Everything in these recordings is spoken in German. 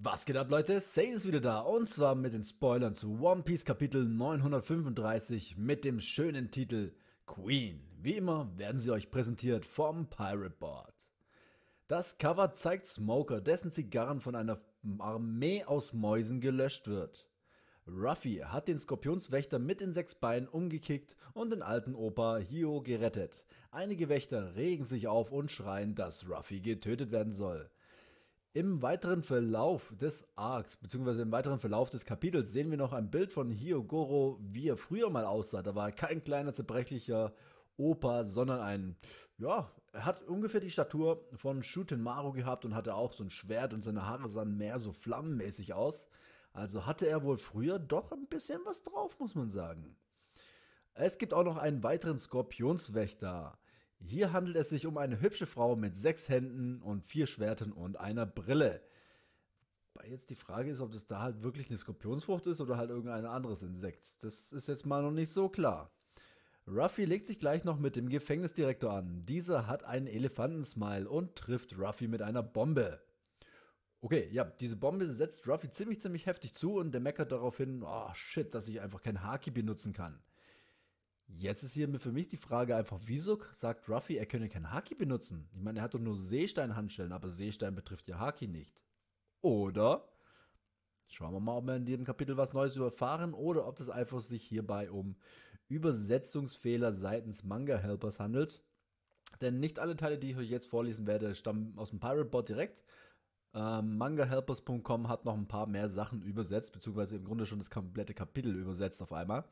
Was geht ab Leute, Say ist wieder da und zwar mit den Spoilern zu One Piece Kapitel 935 mit dem schönen Titel Queen. Wie immer werden sie euch präsentiert vom Pirate Board. Das Cover zeigt Smoker, dessen Zigarren von einer Armee aus Mäusen gelöscht wird. Ruffy hat den Skorpionswächter mit den sechs Beinen umgekickt und den alten Opa Hio gerettet. Einige Wächter regen sich auf und schreien, dass Ruffy getötet werden soll. Im weiteren Verlauf des Arcs, beziehungsweise im weiteren Verlauf des Kapitels, sehen wir noch ein Bild von Hyogoro, wie er früher mal aussah. Da war er kein kleiner, zerbrechlicher Opa, sondern ein, ja, er hat ungefähr die Statur von Shutenmaru gehabt und hatte auch so ein Schwert und seine Haare sahen mehr so flammenmäßig aus. Also hatte er wohl früher doch ein bisschen was drauf, muss man sagen. Es gibt auch noch einen weiteren Skorpionswächter. Hier handelt es sich um eine hübsche Frau mit sechs Händen und vier Schwertern und einer Brille. Weil jetzt die Frage ist, ob das da halt wirklich eine Skorpionsfrucht ist oder halt irgendein anderes Insekt. Das ist jetzt mal noch nicht so klar. Ruffy legt sich gleich noch mit dem Gefängnisdirektor an. Dieser hat einen Elefantensmile und trifft Ruffy mit einer Bombe. Okay, ja, diese Bombe setzt Ruffy ziemlich, ziemlich heftig zu und der meckert daraufhin, oh shit, dass ich einfach kein Haki benutzen kann. Jetzt ist hier für mich die Frage einfach, wieso sagt Ruffy, er könne kein Haki benutzen? Ich meine, er hat doch nur Seesteinhandschellen, aber Seestein betrifft ja Haki nicht. Oder? Schauen wir mal, ob wir in diesem Kapitel was Neues überfahren oder ob das einfach sich hierbei um Übersetzungsfehler seitens Manga-Helpers handelt. Denn nicht alle Teile, die ich euch jetzt vorlesen werde, stammen aus dem Pirate Piratebot direkt. Ähm, MangaHelpers.com hat noch ein paar mehr Sachen übersetzt, beziehungsweise im Grunde schon das komplette Kapitel übersetzt auf einmal.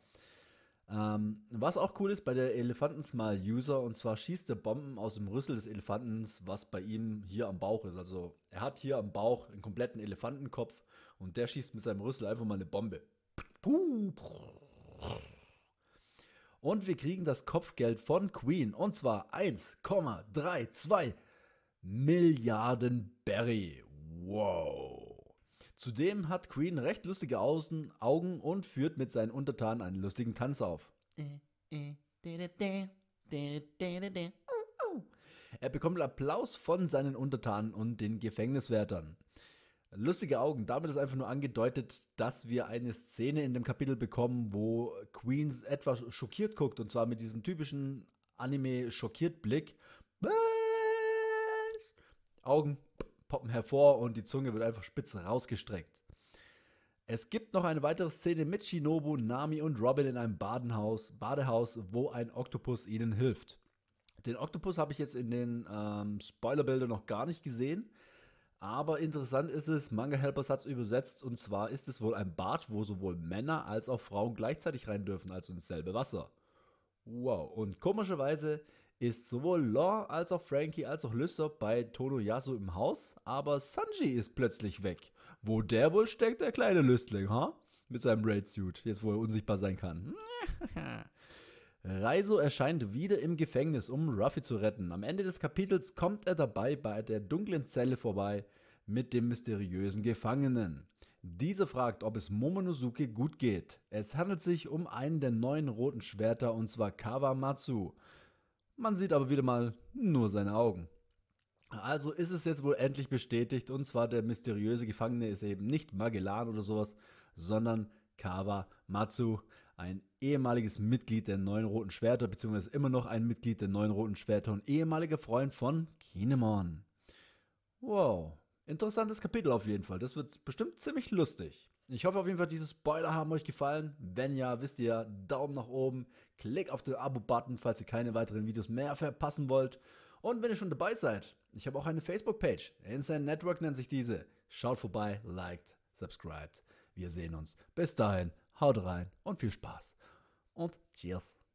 Ähm, was auch cool ist bei der elefanten smile user und zwar schießt er Bomben aus dem Rüssel des Elefantens, was bei ihm hier am Bauch ist. Also er hat hier am Bauch einen kompletten Elefantenkopf und der schießt mit seinem Rüssel einfach mal eine Bombe. Und wir kriegen das Kopfgeld von Queen und zwar 1,32 Milliarden Berry. Wow. Zudem hat Queen recht lustige Außen Augen und führt mit seinen Untertanen einen lustigen Tanz auf. Er bekommt Applaus von seinen Untertanen und den Gefängniswärtern. Lustige Augen, damit ist einfach nur angedeutet, dass wir eine Szene in dem Kapitel bekommen, wo Queens etwas schockiert guckt und zwar mit diesem typischen Anime schockiert Blick. Was? Augen poppen hervor und die Zunge wird einfach spitz rausgestreckt. Es gibt noch eine weitere Szene mit Shinobu, Nami und Robin in einem Badenhaus, Badehaus, wo ein Oktopus ihnen hilft. Den Oktopus habe ich jetzt in den ähm, Spoilerbildern noch gar nicht gesehen. Aber interessant ist es, Manga Helpers hat es übersetzt und zwar ist es wohl ein Bad, wo sowohl Männer als auch Frauen gleichzeitig rein dürfen, also ins selbe Wasser. Wow, und komischerweise ist sowohl Law als auch Frankie als auch Lister bei Tono Yasu im Haus, aber Sanji ist plötzlich weg. Wo der wohl steckt, der kleine Lüstling, ha? Huh? Mit seinem Raid-Suit, jetzt wo er unsichtbar sein kann. Raizo erscheint wieder im Gefängnis, um Ruffy zu retten. Am Ende des Kapitels kommt er dabei bei der dunklen Zelle vorbei mit dem mysteriösen Gefangenen. Dieser fragt, ob es Momonosuke gut geht. Es handelt sich um einen der neuen roten Schwerter und zwar Kawamatsu. Man sieht aber wieder mal nur seine Augen. Also ist es jetzt wohl endlich bestätigt, und zwar der mysteriöse Gefangene ist eben nicht Magellan oder sowas, sondern Kawa Matsu, ein ehemaliges Mitglied der Neuen Roten Schwerter, beziehungsweise immer noch ein Mitglied der Neuen Roten Schwerter und ehemaliger Freund von Kinemon. Wow, Interessantes Kapitel auf jeden Fall. Das wird bestimmt ziemlich lustig. Ich hoffe auf jeden Fall, diese Spoiler haben euch gefallen. Wenn ja, wisst ihr, Daumen nach oben, klick auf den Abo-Button, falls ihr keine weiteren Videos mehr verpassen wollt. Und wenn ihr schon dabei seid, ich habe auch eine Facebook-Page. Inside Network nennt sich diese. Schaut vorbei, liked, subscribed. Wir sehen uns. Bis dahin, haut rein und viel Spaß. Und cheers.